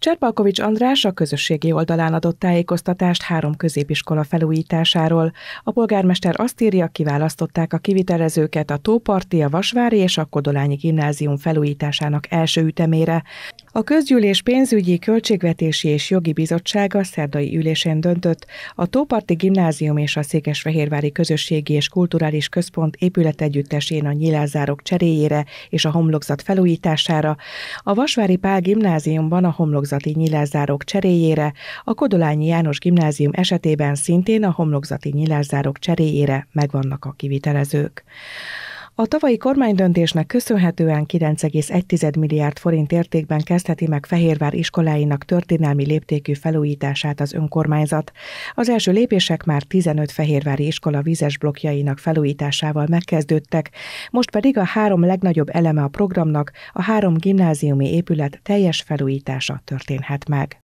Cserpalkovics András a közösségi oldalán adott tájékoztatást három középiskola felújításáról. A polgármester azt írja, kiválasztották a kivitelezőket a Tóparti, a Vasvári és a Kodolányi Gimnázium felújításának első ütemére. A közgyűlés pénzügyi, költségvetési és jogi bizottsága szerdai ülésén döntött, a Tóparti Gimnázium és a Székesfehérvári Közösségi és Kulturális Központ épületegyüttesén a nyilázárok cseréjére és a homlokzat felújítására, a Vasvári Pál Gimnáziumban a homlokzat homlokzati nyilázárok cseréjére, a Kodolányi János Gimnázium esetében szintén a homlokzati nyilázárok cseréjére megvannak a kivitelezők. A tavalyi kormánydöntésnek köszönhetően 9,1 milliárd forint értékben kezdheti meg Fehérvár iskoláinak történelmi léptékű felújítását az önkormányzat. Az első lépések már 15 fehérvári iskola vizes blokkjainak felújításával megkezdődtek, most pedig a három legnagyobb eleme a programnak, a három gimnáziumi épület teljes felújítása történhet meg.